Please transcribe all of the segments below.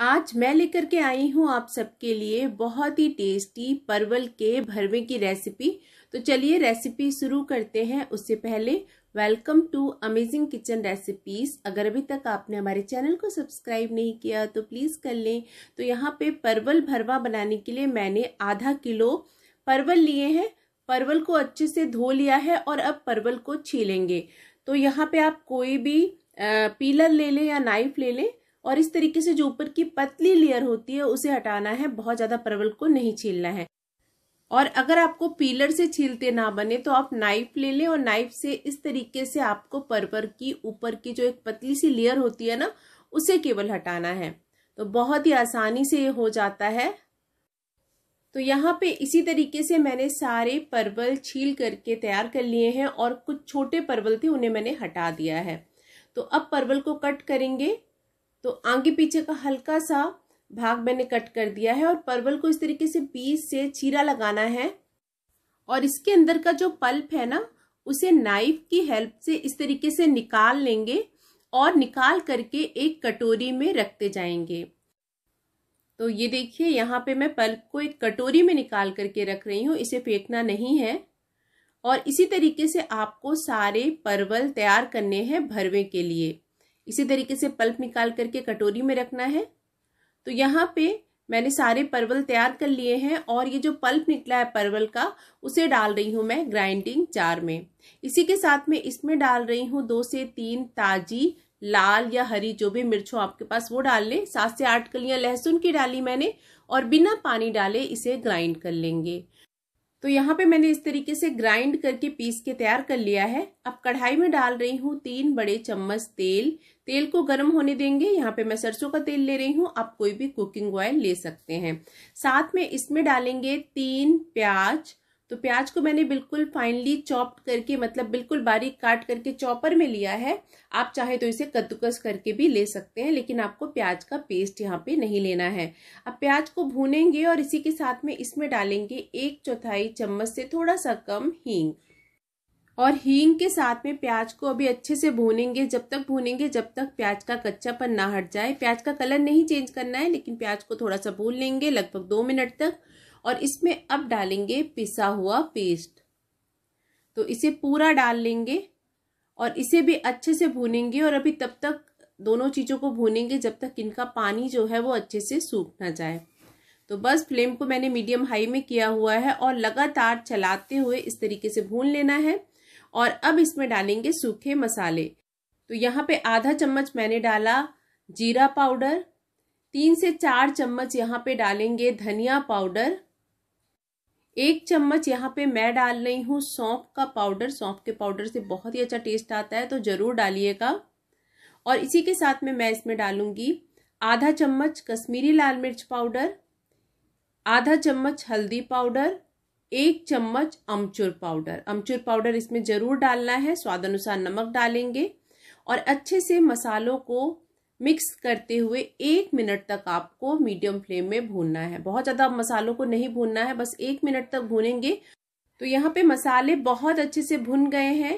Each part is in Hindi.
आज मैं लेकर के आई हूँ आप सबके लिए बहुत ही टेस्टी परवल के भरवे की रेसिपी तो चलिए रेसिपी शुरू करते हैं उससे पहले welcome to amazing kitchen recipes अगर अभी तक आपने हमारे चैनल को सब्सक्राइब नहीं किया तो प्लीज़ कर लें तो यहाँ पे परवल भरवा बनाने के लिए मैंने आधा किलो परवल लिए हैं परवल को अच्छे से धो लिया है और अब परवल को छीलेंगे तो यहाँ पे आप कोई भी पीलर ले लें या नाइफ ले लें और इस तरीके से जो ऊपर की पतली लेयर होती है उसे हटाना है बहुत ज्यादा परवल को नहीं छीलना है और अगर आपको पीलर से छीलते ना बने तो आप नाइफ ले लें और नाइफ से इस तरीके से आपको परवल की ऊपर की जो एक पतली सी लेयर होती है ना उसे केवल हटाना है तो बहुत ही आसानी से ये हो जाता है तो यहाँ पे इसी तरीके से मैंने सारे परवल छील करके तैयार कर लिए हैं और कुछ छोटे परवल थे उन्हें मैंने हटा दिया है तो अब परवल को कट करेंगे तो आगे पीछे का हल्का सा भाग मैंने कट कर दिया है और परवल को इस तरीके से बीज से चीरा लगाना है और इसके अंदर का जो पल्प है ना उसे नाइफ की हेल्प से इस तरीके से निकाल लेंगे और निकाल करके एक कटोरी में रखते जाएंगे तो ये देखिए यहाँ पे मैं पल्प को एक कटोरी में निकाल करके रख रही हूँ इसे फेंकना नहीं है और इसी तरीके से आपको सारे परवल तैयार करने हैं भरवे के लिए इसी तरीके से पल्प निकाल करके कटोरी में रखना है तो यहाँ पे मैंने सारे परवल तैयार कर लिए हैं और ये जो पल्प निकला है परवल का उसे डाल रही हूँ मैं ग्राइंडिंग जार में इसी के साथ में इसमें डाल रही हूँ दो से तीन ताजी लाल या हरी जो भी मिर्च हो आपके पास वो डाल लें सात से आठ कलियां लहसुन की डाली मैंने और बिना पानी डाले इसे ग्राइंड कर लेंगे तो यहाँ पे मैंने इस तरीके से ग्राइंड करके पीस के तैयार कर लिया है अब कढ़ाई में डाल रही हूँ तीन बड़े चम्मच तेल तेल को गर्म होने देंगे यहाँ पे मैं सरसों का तेल ले रही हूँ आप कोई भी कुकिंग ऑयल ले सकते हैं साथ में इसमें डालेंगे तीन प्याज तो प्याज को मैंने बिल्कुल फाइनली चॉप करके मतलब बिल्कुल बारीक काट करके चॉपर में लिया है आप चाहे तो इसे कद्दूकस करके भी ले सकते हैं लेकिन आपको प्याज का पेस्ट यहाँ पे नहीं लेना है अब प्याज को भूनेंगे और इसी के साथ में इसमें डालेंगे एक चौथाई चम्मच से थोड़ा सा कम हींग और हींग के साथ में प्याज को अभी अच्छे से भूनेंगे जब तक भूनेंगे जब तक प्याज का कच्चापन ना हट जाए प्याज का कलर नहीं चेंज करना है लेकिन प्याज को थोड़ा सा भून लेंगे लगभग दो मिनट तक और इसमें अब डालेंगे पिसा हुआ पेस्ट तो इसे पूरा डाल लेंगे और इसे भी अच्छे से भूनेंगे और अभी तब तक दोनों चीज़ों को भूनेंगे जब तक इनका पानी जो है वो अच्छे से सूख ना जाए तो बस फ्लेम को मैंने मीडियम हाई में किया हुआ है और लगातार चलाते हुए इस तरीके से भून लेना है और अब इसमें डालेंगे सूखे मसाले तो यहाँ पे आधा चम्मच मैंने डाला जीरा पाउडर तीन से चार चम्मच यहाँ पे डालेंगे धनिया पाउडर एक चम्मच यहाँ पे मैं डाल रही हूँ सौंफ का पाउडर सौंफ के पाउडर से बहुत ही अच्छा टेस्ट आता है तो ज़रूर डालिएगा और इसी के साथ में मैं इसमें डालूंगी आधा चम्मच कश्मीरी लाल मिर्च पाउडर आधा चम्मच हल्दी पाउडर एक चम्मच अमचूर पाउडर अमचूर पाउडर इसमें जरूर डालना है स्वाद अनुसार नमक डालेंगे और अच्छे से मसालों को मिक्स करते हुए एक मिनट तक आपको मीडियम फ्लेम में भूनना है बहुत ज़्यादा मसालों को नहीं भूनना है बस एक मिनट तक भूनेंगे तो यहाँ पे मसाले बहुत अच्छे से भुन गए हैं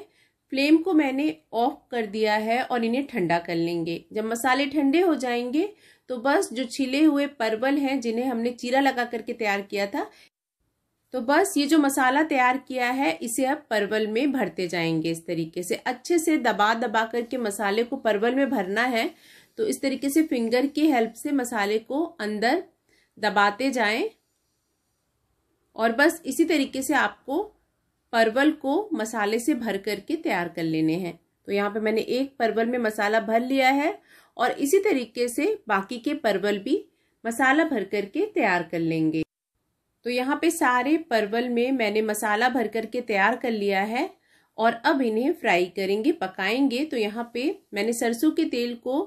फ्लेम को मैंने ऑफ कर दिया है और इन्हें ठंडा कर लेंगे जब मसाले ठंडे हो जाएंगे तो बस जो छिले हुए परवल हैं जिन्हें हमने चीरा लगा करके तैयार किया था तो बस ये जो मसाला तैयार किया है इसे अब परवल में भरते जाएंगे इस तरीके से अच्छे से दबा दबा करके मसाले को परवल में भरना है तो इस तरीके से फिंगर की हेल्प से मसाले को अंदर दबाते जाएं और बस इसी तरीके से आपको परवल को मसाले से भर करके तैयार कर लेने हैं तो यहाँ पे मैंने एक परवल में मसाला भर लिया है और इसी तरीके से बाकी के परवल भी मसाला भर करके तैयार कर लेंगे तो यहाँ पे सारे परवल में मैंने मसाला भर करके तैयार कर लिया है और अब इन्हें फ्राई करेंगे पकाएंगे तो यहाँ पे मैंने सरसों के तेल को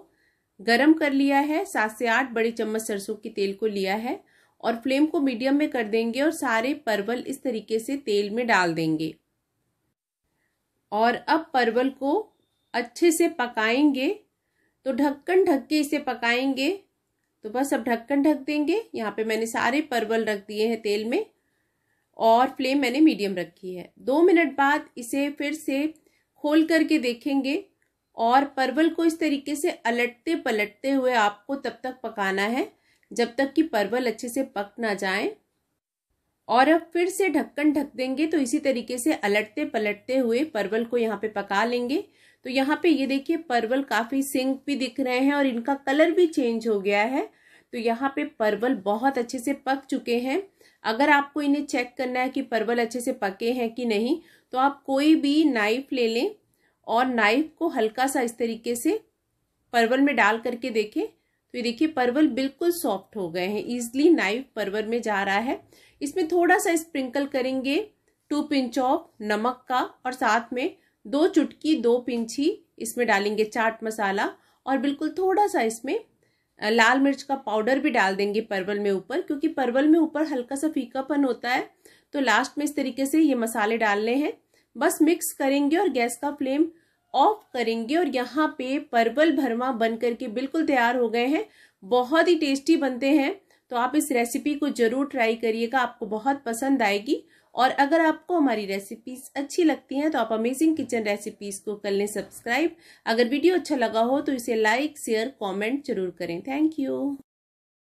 गरम कर लिया है सात से आठ बड़े चम्मच सरसों के तेल को लिया है और फ्लेम को मीडियम में कर देंगे और सारे परवल इस तरीके से तेल में डाल देंगे और अब परवल को अच्छे से पकाएंगे तो ढक्कन ढक के इसे पकाएंगे तो बस अब ढक्कन ढक देंगे यहाँ पे मैंने सारे परवल रख दिए हैं तेल में और फ्लेम मैंने मीडियम रखी है दो मिनट बाद इसे फिर से खोल करके देखेंगे और परवल को इस तरीके से अलटते पलटते हुए आपको तब तक पकाना है जब तक कि परवल अच्छे से पक ना जाए और अब फिर से ढक्कन ढक देंगे तो इसी तरीके से अलटते पलटते हुए परवल को यहाँ पे पका लेंगे तो यहाँ पे ये देखिए परवल काफ़ी सिंक भी दिख रहे हैं और इनका कलर भी चेंज हो गया है तो यहाँ पे परवल बहुत अच्छे से पक चुके हैं अगर आपको इन्हें चेक करना है कि परवल अच्छे से पके हैं कि नहीं तो आप कोई भी नाइफ ले लें और नाइफ को हल्का सा इस तरीके से परवल में डाल करके देखें तो ये देखिए परवल बिल्कुल सॉफ्ट हो गए हैं ईजिली नाइफ परवल में जा रहा है इसमें थोड़ा सा स्प्रिंकल करेंगे टू पिंच ऑफ नमक का और साथ में दो चुटकी दो पिंछी इसमें डालेंगे चाट मसाला और बिल्कुल थोड़ा सा इसमें लाल मिर्च का पाउडर भी डाल देंगे परवल में ऊपर क्योंकि परवल में ऊपर हल्का सा फीकापन होता है तो लास्ट में इस तरीके से ये मसाले डालने हैं बस मिक्स करेंगे और गैस का फ्लेम ऑफ करेंगे और यहाँ पे परवल भरमा बन करके बिल्कुल तैयार हो गए हैं बहुत ही टेस्टी बनते हैं तो आप इस रेसिपी को ज़रूर ट्राई करिएगा आपको बहुत पसंद आएगी और अगर आपको हमारी रेसिपीज अच्छी लगती हैं तो आप अमेजिंग किचन रेसिपीज को कर लें सब्सक्राइब अगर वीडियो अच्छा लगा हो तो इसे लाइक शेयर कॉमेंट जरूर करें थैंक यू